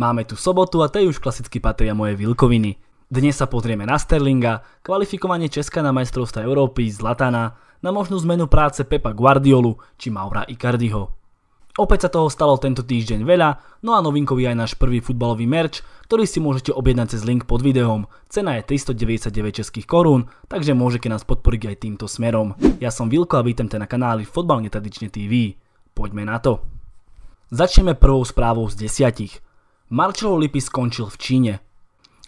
Máme tu sobotu a tej už klasicky patria moje vilkoviny. Dnes sa pozrieme na Sterlinga, kvalifikovanie Česka na majstrovstva Európy, Zlatana, na možnú zmenu práce Pepa Guardiolu či Maura Icardiho. Opäť sa toho stalo tento týždeň veľa, no a novinkový aj náš prvý futbalový merč, ktorý si môžete objednať cez link pod videom. Cena je 399 českých korún, takže môžete nás podporiť aj týmto smerom. Ja som Vilko a vítam te na kanáli Fotbal netradične TV. Poďme na to. Začneme prvou správou z desiatich. Marcello Lippi skončil v Číne.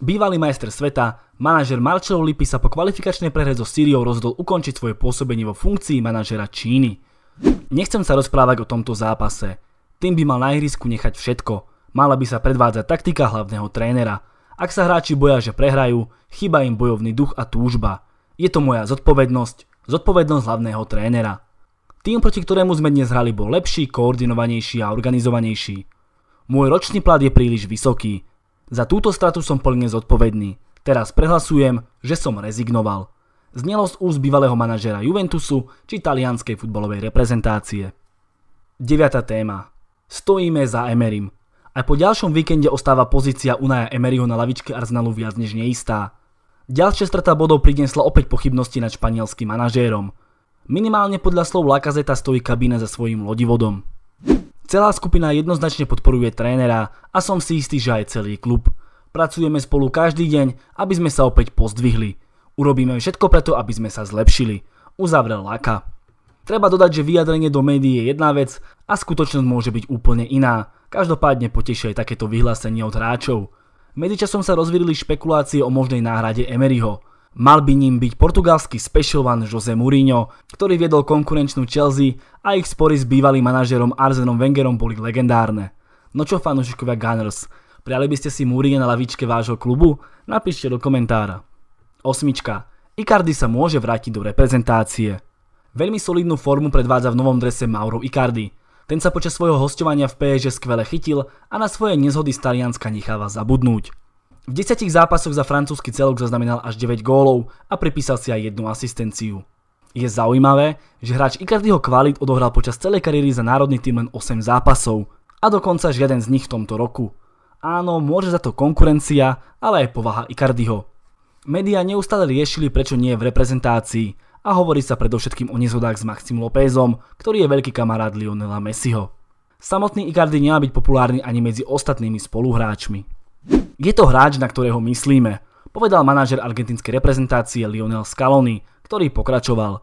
Bývalý majster sveta, manažer Marcello Lippi sa po kvalifikačnej prehre so Syriou rozhodol ukončiť svoje pôsobenie vo funkcii manažera Číny. Nechcem sa rozprávať o tomto zápase. Tým by mal na ihrisku nechať všetko. Mala by sa predvádzať taktika hlavného trénera. Ak sa hráči boja, že prehrajú, chýba im bojovný duch a túžba. Je to moja zodpovednosť, zodpovednosť hlavného trénera. Tým, proti ktorému sme dnes hrali, bol lepší, koordinovanejší a organizovanejší. Môj ročný plat je príliš vysoký. Za túto stratu som plne zodpovedný. Teraz prehlasujem, že som rezignoval. Znelo z úst bývalého manažera Juventusu či talianskej futbolovej reprezentácie. 9. téma. Stojíme za Emerim. Aj po ďalšom víkende ostáva pozícia Unaja Emeryho na lavičke Arsenalu viac než neistá. Ďalšia strata bodov priniesla opäť pochybnosti nad španielským manažérom. Minimálne podľa slov Lakazeta stojí kabína za svojím lodivodom. Celá skupina jednoznačne podporuje trénera a som si istý, že aj celý klub. Pracujeme spolu každý deň, aby sme sa opäť pozdvihli. Urobíme všetko preto, aby sme sa zlepšili. Uzavrel Laka. Treba dodať, že vyjadrenie do médií je jedna vec a skutočnosť môže byť úplne iná. Každopádne potešia aj takéto vyhlásenie od hráčov. Medzičasom sa rozvírili špekulácie o možnej náhrade Emeryho. Mal by ním byť portugalský one Jose Mourinho, ktorý viedol konkurenčnú Chelsea a ich spory s bývalým manažerom Arzenom Wengerom boli legendárne. No čo fanúšikovia Gunners, priali by ste si Mourinho na lavičke vášho klubu? Napíšte do komentára. Osmička. Icardi sa môže vrátiť do reprezentácie. Veľmi solidnú formu predvádza v novom drese Mauro Icardi. Ten sa počas svojho hostovania v PSG skvele chytil a na svoje nezhody z Talianska necháva zabudnúť. V 10 zápasoch za francúzsky celok zaznamenal až 9 gólov a pripísal si aj jednu asistenciu. Je zaujímavé, že hráč Icardiho kvalit odohral počas celej kariéry za národný tým len 8 zápasov a dokonca žiaden z nich v tomto roku. Áno, môže za to konkurencia, ale aj povaha Icardiho. Media neustále riešili, prečo nie je v reprezentácii a hovorí sa predovšetkým o nezhodách s Maxim Lópezom, ktorý je veľký kamarát Lionela Messiho. Samotný Icardi nemá byť populárny ani medzi ostatnými spoluhráčmi. Je to hráč, na ktorého myslíme, povedal manažer argentinskej reprezentácie Lionel Scaloni, ktorý pokračoval.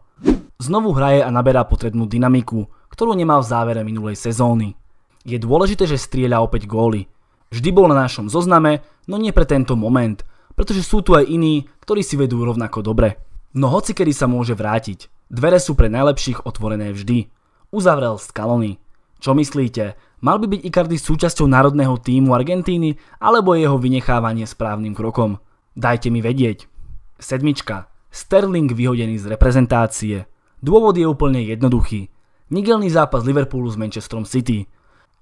Znovu hraje a naberá potrebnú dynamiku, ktorú nemal v závere minulej sezóny. Je dôležité, že strieľa opäť góly. Vždy bol na našom zozname, no nie pre tento moment, pretože sú tu aj iní, ktorí si vedú rovnako dobre. No hoci kedy sa môže vrátiť. Dvere sú pre najlepších otvorené vždy. Uzavrel Scaloni. Čo myslíte? Mal by byť Icardi súčasťou národného týmu Argentíny alebo jeho vynechávanie správnym krokom? Dajte mi vedieť. Sedmička. Sterling vyhodený z reprezentácie. Dôvod je úplne jednoduchý. Nigelný zápas Liverpoolu s Manchesterom City.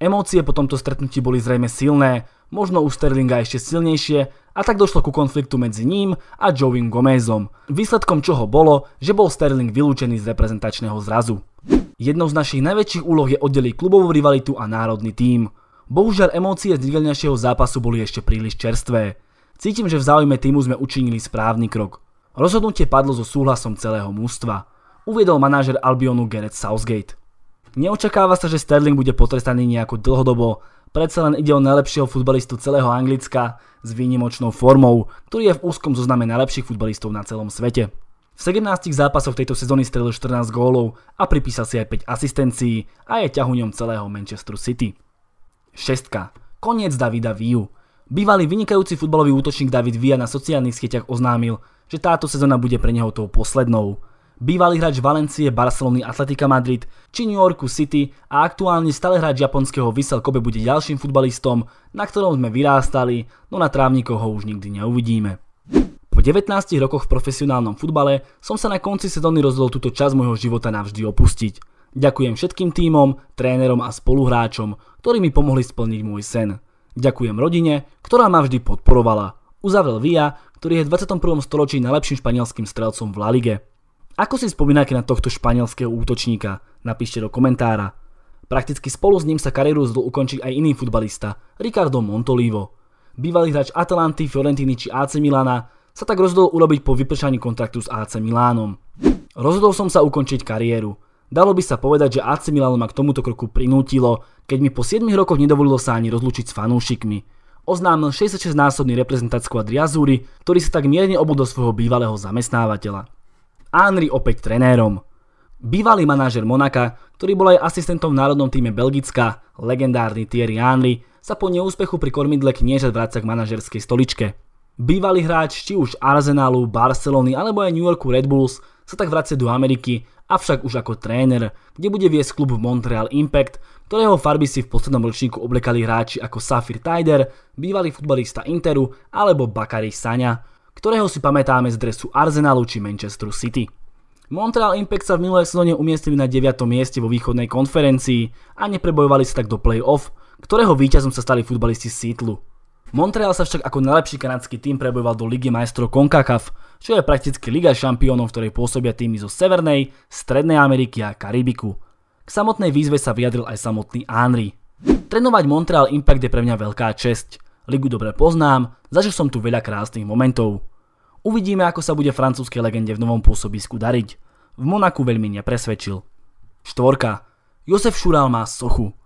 Emócie po tomto stretnutí boli zrejme silné, možno u Sterlinga ešte silnejšie a tak došlo ku konfliktu medzi ním a Joeym Gomezom, výsledkom čoho bolo, že bol Sterling vylúčený z reprezentačného zrazu. Jednou z našich najväčších úloh je oddeliť klubovú rivalitu a národný tím. Bohužiaľ emócie z nedelnejšieho zápasu boli ešte príliš čerstvé. Cítim, že v záujme týmu sme učinili správny krok. Rozhodnutie padlo so súhlasom celého mústva. Uviedol manažer Albionu Gareth Southgate. Neočakáva sa, že Sterling bude potrestaný nejako dlhodobo, predsa len ide o najlepšieho futbalistu celého Anglicka s výnimočnou formou, ktorý je v úzkom zozname najlepších futbalistov na celom svete. V 17 zápasoch tejto sezóny strelil 14 gólov a pripísal si aj 5 asistencií a je ťahuňom celého Manchester City. 6. Koniec Davida Viu. Bývalý vynikajúci futbalový útočník David Via na sociálnych sieťach oznámil, že táto sezóna bude pre neho tou poslednou. Bývalý hráč Valencie, Barcelony, Atletica Madrid či New Yorku City a aktuálne stále hráč japonského Vysel Kobe bude ďalším futbalistom, na ktorom sme vyrástali, no na trávnikoch ho už nikdy neuvidíme. Po 19 rokoch v profesionálnom futbale som sa na konci sezóny rozhodol túto časť môjho života navždy opustiť. Ďakujem všetkým tímom, trénerom a spoluhráčom, ktorí mi pomohli splniť môj sen. Ďakujem rodine, ktorá ma vždy podporovala. Uzavrel Via, ktorý je v 21. storočí najlepším španielským strelcom v La Ligue. Ako si spomínate na tohto španielského útočníka? Napíšte do komentára. Prakticky spolu s ním sa kariéru zdol ukončiť aj iný futbalista, Ricardo Montolivo. Bývalý hráč Atalanty, Fiorentiny či AC Milana, sa tak rozhodol urobiť po vypršaní kontraktu s AC Milánom. Rozhodol som sa ukončiť kariéru. Dalo by sa povedať, že AC Milan ma k tomuto kroku prinútilo, keď mi po 7 rokoch nedovolilo sa ani rozlučiť s fanúšikmi. Oznámil 66-násobný reprezentant skvad Riazúry, ktorý sa tak mierne obudol svojho bývalého zamestnávateľa. Henry opäť trenérom. Bývalý manažer Monaka, ktorý bol aj asistentom v národnom týme Belgická, legendárny Thierry Henry, sa po neúspechu pri kormidle kniežat vráca k manažerskej stoličke. Bývalý hráč či už Arsenalu, Barcelony alebo aj New Yorku Red Bulls sa tak vracie do Ameriky, avšak už ako tréner, kde bude viesť klub Montreal Impact, ktorého farby si v poslednom ročníku oblekali hráči ako Safir Tider, bývalý futbalista Interu alebo Bakary Sania, ktorého si pamätáme z dresu Arsenalu či Manchesteru City. Montreal Impact sa v minulé sezóne umiestnili na 9. mieste vo východnej konferencii a neprebojovali sa tak do play-off, ktorého víťazom sa stali futbalisti Seatlu. Montreal sa však ako najlepší kanadský tým prebojoval do Ligy majstrov CONCACAF, čo je prakticky Liga šampiónov, v ktorej pôsobia týmy zo Severnej, Strednej Ameriky a Karibiku. K samotnej výzve sa vyjadril aj samotný Henry. Trénovať Montreal Impact je pre mňa veľká česť. Ligu dobre poznám, zažil som tu veľa krásnych momentov. Uvidíme, ako sa bude francúzskej legende v novom pôsobisku dariť. V Monaku veľmi nepresvedčil. Štvorka. Josef Šural má sochu.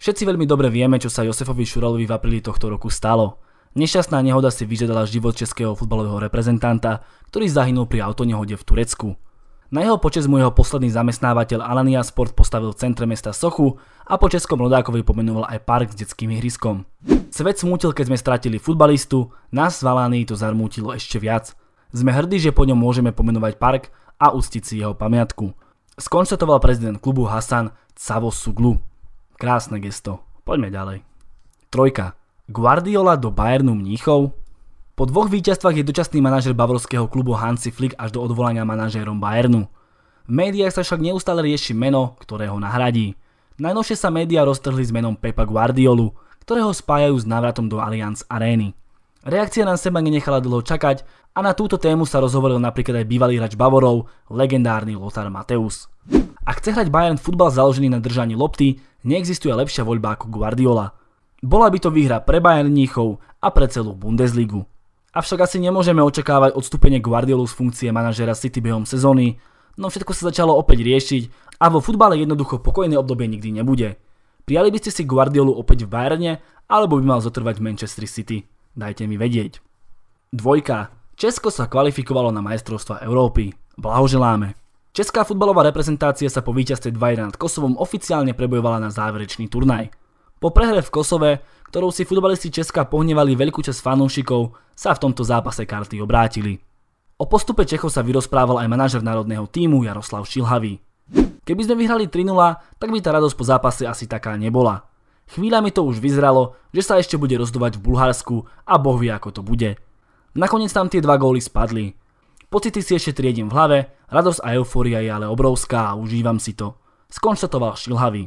Všetci veľmi dobre vieme, čo sa Josefovi Šuralovi v apríli tohto roku stalo. Nešťastná nehoda si vyžiadala život českého futbalového reprezentanta, ktorý zahynul pri autonehode v Turecku. Na jeho počas mu jeho posledný zamestnávateľ Alania Sport postavil v centre mesta Sochu a po českom rodákovi pomenoval aj park s detským ihriskom. Svet smútil, keď sme stratili futbalistu, nás v to zarmútilo ešte viac. Sme hrdí, že po ňom môžeme pomenovať park a ustiť si jeho pamiatku. Skonštatoval prezident klubu Hasan Cavo Suglu. Krásne gesto. Poďme ďalej. Trojka. Guardiola do Bayernu Mníchov. Po dvoch víťazstvách je dočasný manažer bavorského klubu Hansi Flick až do odvolania manažérom Bayernu. V médiách sa však neustále rieši meno, ktoré ho nahradí. Najnovšie sa médiá roztrhli s menom Pepa Guardiolu, ktorého spájajú s návratom do Allianz Arény. Reakcia na seba nenechala dlho čakať a na túto tému sa rozhovoril napríklad aj bývalý hráč Bavorov, legendárny Lothar Mateus. Ak chce hrať Bayern futbal založený na držaní lopty, neexistuje lepšia voľba ako Guardiola. Bola by to výhra pre Bayernníchov a pre celú Bundesligu. Avšak asi nemôžeme očakávať odstúpenie Guardiolu z funkcie manažera City behom sezóny, no všetko sa začalo opäť riešiť a vo futbale jednoducho pokojné obdobie nikdy nebude. Prijali by ste si Guardiolu opäť v Bayerne, alebo by mal zotrvať v Manchester City? Dajte mi vedieť. Dvojka. Česko sa kvalifikovalo na majstrovstva Európy. Blahoželáme. Česká futbalová reprezentácia sa po víťazstve 2-1 nad Kosovom oficiálne prebojovala na záverečný turnaj. Po prehre v Kosove, ktorou si futbalisti Česka pohnevali veľkú časť fanúšikov, sa v tomto zápase karty obrátili. O postupe Čechov sa vyrozprával aj manažer národného týmu Jaroslav Šilhavý. Keby sme vyhrali 3-0, tak by tá radosť po zápase asi taká nebola. Chvíľami to už vyzeralo, že sa ešte bude rozdovať v Bulharsku a boh vie ako to bude. Nakoniec tam tie dva góly spadli, Pocity si ešte triedím v hlave, radosť a eufória je ale obrovská a užívam si to. Skonštatoval Šilhavý.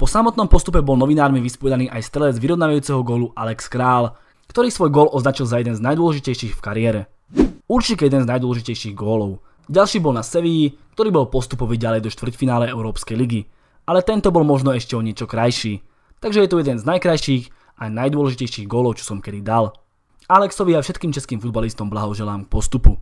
Po samotnom postupe bol novinármi vyspovedaný aj strelec vyrovnávajúceho gólu Alex Král, ktorý svoj gól označil za jeden z najdôležitejších v kariére. Určite jeden z najdôležitejších gólov. Ďalší bol na Sevii, ktorý bol postupový ďalej do štvrťfinále Európskej ligy, ale tento bol možno ešte o niečo krajší. Takže je to jeden z najkrajších a najdôležitejších gólov, čo som kedy dal. Alexovi a všetkým českým futbalistom blahoželám k postupu.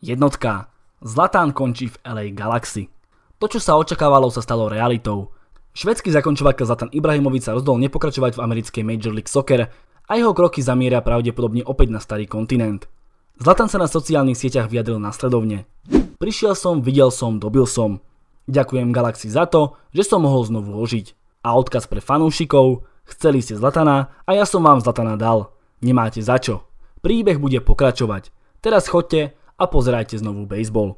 Jednotka. Zlatán končí v LA Galaxy. To, čo sa očakávalo, sa stalo realitou. Švedský zakončovateľ Zlatan Ibrahimovic sa rozhodol nepokračovať v americkej Major League Soccer a jeho kroky zamieria pravdepodobne opäť na starý kontinent. Zlatan sa na sociálnych sieťach vyjadril nasledovne. Prišiel som, videl som, dobil som. Ďakujem Galaxy za to, že som mohol znovu ožiť. A odkaz pre fanúšikov, chceli ste Zlatana a ja som vám Zlatana dal. Nemáte za čo. Príbeh bude pokračovať. Teraz chodte a pozerajte znovu baseball.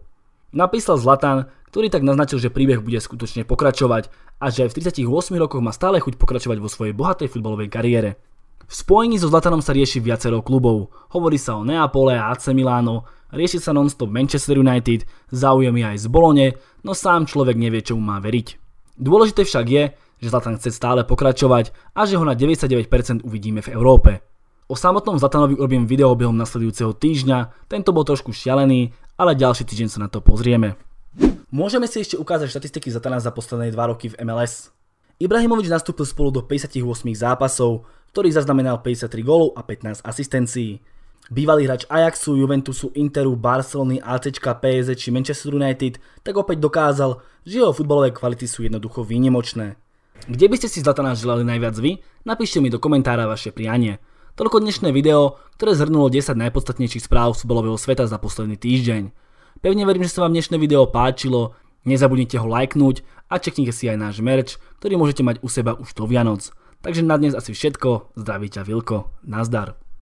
Napísal Zlatan, ktorý tak naznačil, že príbeh bude skutočne pokračovať a že aj v 38 rokoch má stále chuť pokračovať vo svojej bohatej futbalovej kariére. V spojení so Zlatanom sa rieši viacero klubov. Hovorí sa o Neapole a AC Milano, rieši sa non-stop Manchester United, záujem je aj z Bolone, no sám človek nevie, čo mu má veriť. Dôležité však je, že Zlatan chce stále pokračovať a že ho na 99% uvidíme v Európe. O samotnom Zlatanovi urobím video behom nasledujúceho týždňa, tento bol trošku šialený, ale ďalší týždeň sa na to pozrieme. Môžeme si ešte ukázať štatistiky Zlatana za posledné 2 roky v MLS. Ibrahimovič nastúpil spolu do 58 zápasov, ktorý zaznamenal 53 gólov a 15 asistencií. Bývalý hráč Ajaxu, Juventusu, Interu, Barcelony, AC, PSG či Manchester United tak opäť dokázal, že jeho futbalové kvality sú jednoducho výnimočné. Kde by ste si Zlatana želali najviac vy? Napíšte mi do komentára vaše prianie. Toľko dnešné video, ktoré zhrnulo 10 najpodstatnejších správ futbalového sveta za posledný týždeň. Pevne verím, že sa vám dnešné video páčilo, nezabudnite ho lajknúť a čeknite si aj náš merch, ktorý môžete mať u seba už do Vianoc. Takže na dnes asi všetko, zdraví ťa Vilko, nazdar.